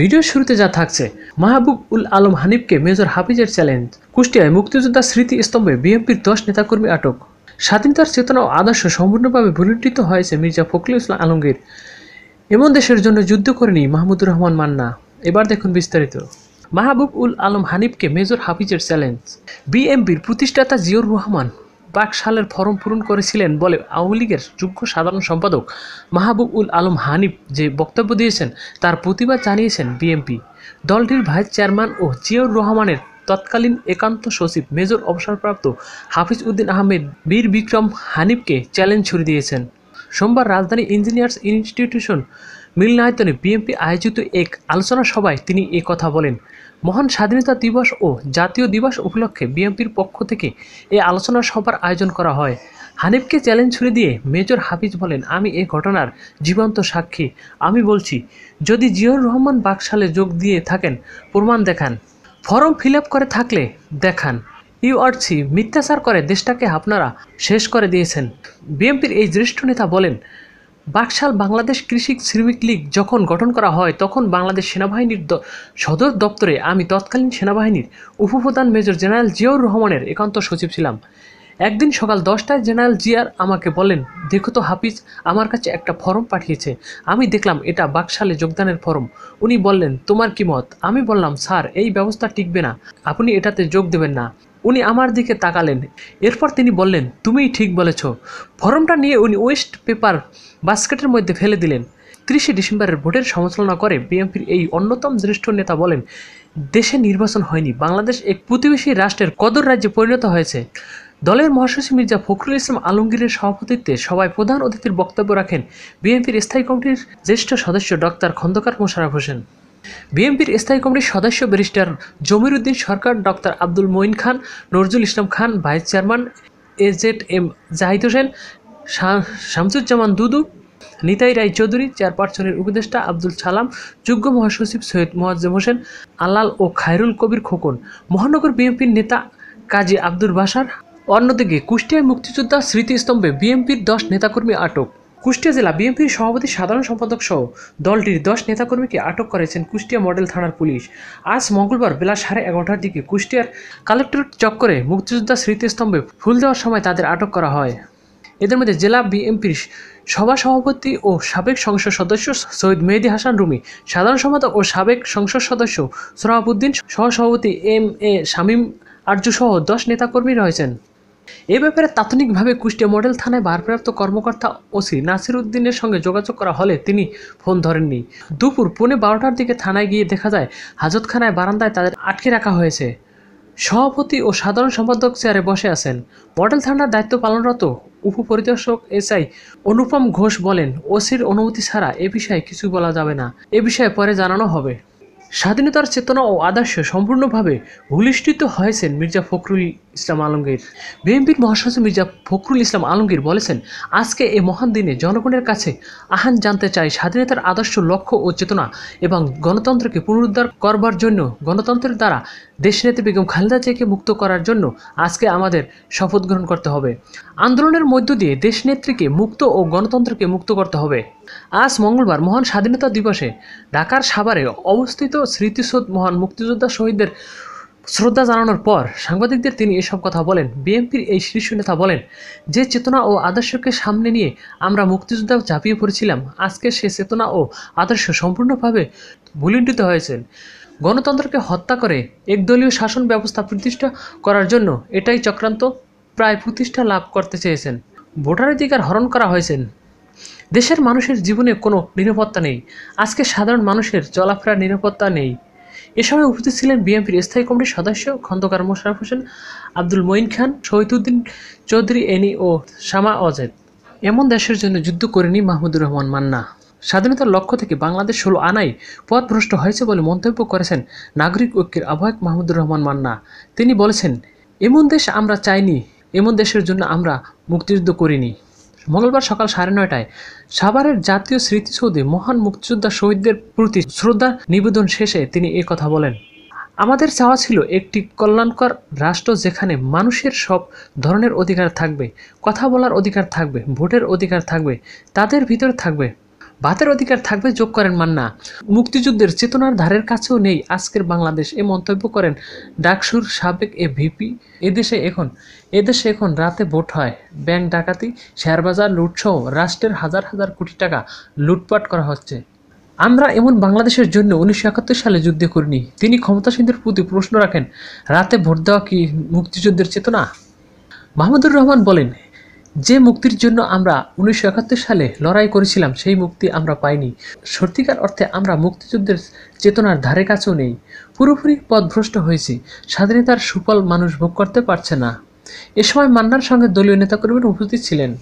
video শুরুতে যা থাকছে মাহবুব উল আলম হানিফকে মেজর হাফিজের চ্যালেঞ্জ কুষ্টিয়ায় মুক্তিযোদ্ধা স্মৃতি স্তম্ভে বিএনপির দশ নেতাকর্মী আটক স্বাধীনতার চেতনা ও আদর্শ সম্পূর্ণভাবে ভুলুণ্ঠিত হয়েছে মির্জা ফখরুল ইসলাম আলমগীর এমন দেশের জন্য যুদ্ধ করেনি মাহমুদুর রহমান মান্না এবার দেখুন বিস্তারিত মাহবুব উল আলম হানিফকে মেজর হাফিজের চ্যালেঞ্জ বিএমপির প্রতিষ্ঠাতা জিয়র রহমান পাক সালের ফর্ম পূরণ করেছিলেন বলে আওয়ামী লীগের যোগ্য সাধারণ সম্পাদক মাহবুব উল আলম হানিফ যে বক্তব্য দিয়েছেন তার প্রতিবাদ জানিয়েছেন বিএমপি দলটির ভাইস চেয়ারম্যান ও জিয়াউর রহমানের তৎকালীন একান্ত সচিব মেজর অবসরপ্রাপ্ত হাফিজ উদ্দিন আহমেদ বীর বিক্রম হানিফকে চ্যালেঞ্জ ছুড়ে দিয়েছেন সোমবার রাজধানী ইঞ্জিনিয়ার্স ইনস্টিটিউশন মিলনায়তনে বিএমপি আয়োজিত এক আলোচনা সভায় তিনি এ কথা বলেন মহান স্বাধীনতা দিবস ও জাতীয় দিবস উপলক্ষে বিএনপির পক্ষ থেকে এই আলোচনা সভার আয়োজন করা হয় হানিফকে চ্যালেঞ্জ ছুড়ে দিয়ে মেজর হাফিজ বলেন আমি এ ঘটনার জীবন্ত সাক্ষী আমি বলছি যদি জিয়র রহমান বাকশালে যোগ দিয়ে থাকেন প্রমাণ দেখান ফর্ম ফিল করে থাকলে দেখান ইউ সি মিথ্যাচার করে দেশটাকে আপনারা শেষ করে দিয়েছেন বিএনপির এই জ্যেষ্ঠ নেতা বলেন বাকশাল বাংলাদেশ কৃষি শ্রমিক লীগ যখন গঠন করা হয় তখন বাংলাদেশ সেনাবাহিনীর সদর দপ্তরে আমি তৎকালীন সেনাবাহিনীর উপপ্রধান মেজর জেনারেল জিয়াউর রহমানের একান্ত সচিব ছিলাম একদিন সকাল দশটায় জেনারেল জিয়ার আমাকে বলেন দেখো তো হাফিজ আমার কাছে একটা ফর্ম পাঠিয়েছে আমি দেখলাম এটা বাকশালে যোগদানের ফর্ম উনি বললেন তোমার কি মত আমি বললাম স্যার এই ব্যবস্থা টিকবে না আপনি এটাতে যোগ দেবেন না উনি আমার দিকে তাকালেন এরপর তিনি বললেন তুমিই ঠিক বলেছ ফর্মটা নিয়ে উনি ওয়েস্ট পেপার বাস্কেটের মধ্যে ফেলে দিলেন তিরিশে ডিসেম্বরের ভোটের সমালোচনা করে বিএনপির এই অন্যতম জ্যেষ্ঠ নেতা বলেন দেশে নির্বাচন হয়নি বাংলাদেশ এক প্রতিবেশী রাষ্ট্রের কদর রাজ্যে পরিণত হয়েছে দলের মহাসচিব মির্জা ফখরুল ইসলাম আলমগীরের সভাপতিত্বে সবাই প্রধান অতিথির বক্তব্য রাখেন বিএনপির স্থায়ী কমিটির জ্যেষ্ঠ সদস্য ডক্টর খন্দকার মোশারফ হোসেন বিএনপির স্থায়ী কমিটির সদস্য barrister Jamir Uddin Sarkar doctor Abdul Moin Khan Nazrul Islam Khan vice chairman A Z M Zahid Hossain Shamsuzzaman Dudu Nitai Roy Chowdhury চেয়ারপারসনের উপদেষ্টা আব্দুল সালাম যোগ্য মহাসচিব সৈয়দ মোয়াজ্জেম হোসেন আলাল ও খায়রুল কবির খোকন মহানগর বিএনপির নেতা কাজী আব্দুল বাসার অন্যদিকে কুষ্টিয়ায় মুক্তিযোদ্ধা স্মৃতিস্তম্ভে বিএনপির দশ নেতাকর্মী আটক কুষ্টিয়া জেলা বিএনপির সভাপতি সাধারণ সম্পাদক সহ দলটির দশ নেতাকর্মীকে আটক করেছেন কুষ্টিয়া মডেল থানার পুলিশ আজ মঙ্গলবার বেলা সাড়ে এগারোটার দিকে কুষ্টিয়ার কালেক্টরেট চক্করে মুক্তিযোদ্ধা স্মৃতিস্তম্ভে ফুল দেওয়ার সময় তাদের আটক করা হয় এদের মধ্যে জেলা বিএনপির সভা সভাপতি ও সাবেক সংসদ সদস্য সৈয়দ মেহেদি হাসান রুমি সাধারণ সম্পাদক ও সাবেক সংসদ সদস্য সোহরাবুদ্দিন সহসভাপতি এম এ শামীম আর্যসহ দশ নেতাকর্মী রয়েছেন এ ব্যাপারে তাৎক্ষণিকভাবে কুষ্টিয়া মডেল থানায় ভারপ্রাপ্ত কর্মকর্তা ওসি নাসির উদ্দিনের সঙ্গে যোগাযোগ করা হলে তিনি ফোন ধরেননি দুপুর পৌনে বারোটার দিকে থানায় গিয়ে দেখা যায় হাজতখানায় বারান্দায় তাদের আটকে রাখা হয়েছে সভাপতি ও সাধারণ সম্পাদক চেয়ারে বসে আছেন মডেল থানার দায়িত্ব পালনরত উপপরিদর্শক এসআই অনুপম ঘোষ বলেন ওসির অনুমতি ছাড়া এ বিষয়ে কিছু বলা যাবে না এ বিষয়ে পরে জানানো হবে স্বাধীনতার চেতনা ও আদর্শ সম্পূর্ণভাবে ভুলিষ্ঠিত হয়েছেন মির্জা ফখরুল ইসলাম আলমগীর বিএনপির মহাসচিব মির্জা ফখরুল ইসলাম আলমগীর বলেছেন আজকে এই মহান দিনে জনগণের কাছে আহান জানতে চাই স্বাধীনতার আদর্শ লক্ষ্য ও চেতনা এবং গণতন্ত্রকে পুনরুদ্ধার করবার জন্য গণতন্ত্রের দ্বারা দেশনেত্রী বেগম খালেদা জিয়াকে মুক্ত করার জন্য আজকে আমাদের শপথ গ্রহণ করতে হবে আন্দোলনের মধ্য দিয়ে দেশনেত্রীকে মুক্ত ও গণতন্ত্রকে মুক্ত করতে হবে আজ মঙ্গলবার মহান স্বাধীনতা দিবসে ঢাকার সাভারে অবস্থিত স্মৃতিসৌধ মহান মুক্তিযোদ্ধা শহীদদের শ্রদ্ধা জানানোর পর সাংবাদিকদের তিনি এসব কথা বলেন বিএনপির এই শীর্ষ নেতা বলেন যে চেতনা ও আদর্শকে সামনে নিয়ে আমরা মুক্তিযোদ্ধা ঝাঁপিয়ে পড়েছিলাম আজকে সে চেতনা ও আদর্শ সম্পূর্ণভাবে ভুলিণ্ডিত হয়েছেন গণতন্ত্রকে হত্যা করে একদলীয় শাসন ব্যবস্থা প্রতিষ্ঠা করার জন্য এটাই চক্রান্ত প্রায় প্রতিষ্ঠা লাভ করতে চেয়েছেন ভোটারাধিকার হরণ করা হয়েছেন দেশের মানুষের জীবনে কোনো নিরাপত্তা নেই আজকে সাধারণ মানুষের চলাফেরার নিরাপত্তা নেই এ সময় উপস্থিত ছিলেন বিএনপির স্থায়ী কমিটির সদস্য খন্দকার মোশারফ হোসেন আব্দুল মঈন খান শহীদুদ্দিন চৌধুরী এনি ও শামা অজেদ এমন দেশের জন্য যুদ্ধ করেনি মাহমুদুর রহমান মান্না স্বাধীনতার লক্ষ্য থেকে বাংলাদেশ ষোলো আনাই পথভ্রষ্ট হয়েছে বলে মন্তব্য করেছেন নাগরিক ঐক্যের আবহাওয়ক মাহমুদুর রহমান মান্না তিনি বলেছেন এমন দেশ আমরা চাইনি এমন দেশের জন্য আমরা মুক্তিযুদ্ধ করিনি মঙ্গলবার সকাল সাড়ে নয়টায় সাভারের জাতীয় স্মৃতিসৌধে মহান মুক্তিযোদ্ধা শহীদদের প্রতি শ্রদ্ধা নিবেদন শেষে তিনি এ কথা বলেন আমাদের চাওয়া ছিল একটি কল্যাণকর রাষ্ট্র যেখানে মানুষের সব ধরনের অধিকার থাকবে কথা বলার অধিকার থাকবে ভোটের অধিকার থাকবে তাদের ভিতর থাকবে ভাতের অধিকার থাকবে যোগ করেন মান্না মুক্তিযুদ্ধের চেতনার ধারের কাছেও নেই আজকের বাংলাদেশ এ মন্তব্য করেন ডাকসুর সাবেক এ ভিপি এদেশে এখন এদেশে এখন রাতে ভোট হয় ব্যাংক ডাকাতি শেয়ারবাজার লুটসহ রাষ্ট্রের হাজার হাজার কোটি টাকা লুটপাট করা হচ্ছে আমরা এমন বাংলাদেশের জন্য উনিশশো সালে যুদ্ধে করিনি তিনি ক্ষমতাসীনদের প্রতি প্রশ্ন রাখেন রাতে ভোট দেওয়া কি মুক্তিযুদ্ধের চেতনা মাহমুদুর রহমান বলেন যে মুক্তির জন্য আমরা উনিশশো সালে লড়াই করেছিলাম সেই মুক্তি আমরা পাইনি সত্যিকার অর্থে আমরা মুক্তিযুদ্ধের চেতনার ধারে কাছেও নেই পুরোপুরি পথভ্রষ্ট হয়েছি স্বাধীনতার সুফল মানুষ ভোগ করতে পারছে না এ সময় মান্নার সঙ্গে দলীয় নেতাকর্মীর উপস্থিত ছিলেন